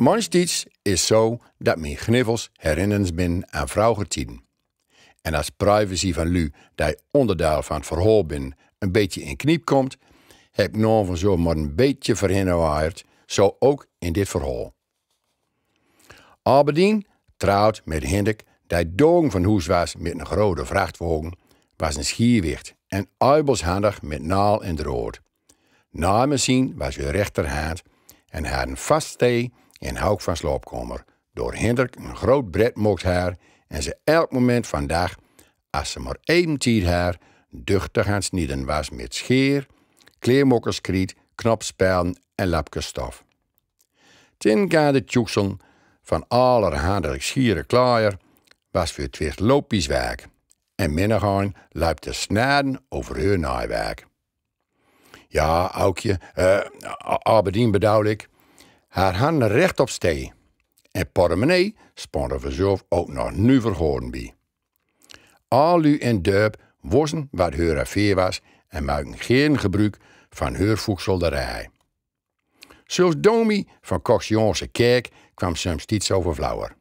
Manch is zo dat mijn gniffels herinnerens bin aan vrouwige En als privacy van lu, die onderdeel van het verhoor bin, een beetje in kniep komt, heb ik van zo maar een beetje verhinderd, zo ook in dit verhoor. Albedien trouwt met Hindik, die dogen van huis was met een grote vrachtwagen, was een schierwicht en uibelshandig met naal en drood. zien was je rechterhand en had een vast in Houk van Sloopkomer. Door Hendrik een groot bred mocht haar en ze elk moment vandaag, als ze maar één tiet haar, duchtig aan sneden was met scheer, kleermokkerskriet, knopspijlen en stof Tin de Tjoeksel van allerhande schiere klaaier was voor twist lopies werk en minnegaan luipt de snaden over hun naaiwerk. Ja, Aukje, eh, Abedien bedoel ik, haar handen op stee. En portemonnee spond er vanzelf ook nog nu vergoorden. bij. Al u en Durp wisten wat haar affair was en maakten geen gebruik van haar voedselderij. Zelfs Domi van Coxionsche Kerk kwam soms iets over flauwer.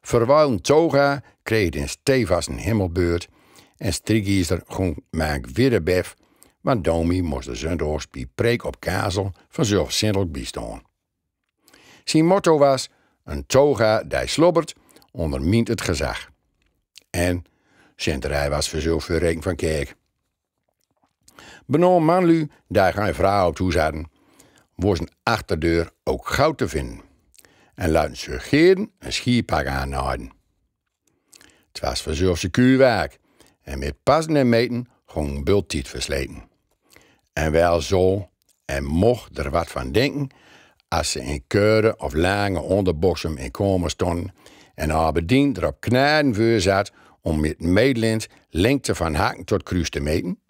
Verwijlen Toga kreeg in stevast een hemelbeurt en Strigiezer ging maak weer de bef, want Domi moest de zondags bij preek op kazel van zindelijk bijstaan. Zijn motto was: Een toga die slobbert ondermint het gezag. En Sinterij was voor zoveel van kerk. Benoem manlu, daar je vrouw toe zaten, was een achterdeur ook goud te vinden. En laten ze geerden een schierpak aanhouden. Het was voor kuurwerk. En met passen en meten ging bultiet versleten. En wel zo, en mocht er wat van denken, als ze in keuren of lange onderbossen in komen stonden en bediend erop knijden vuur zat om met medelind lengte van haken tot kruis te meten?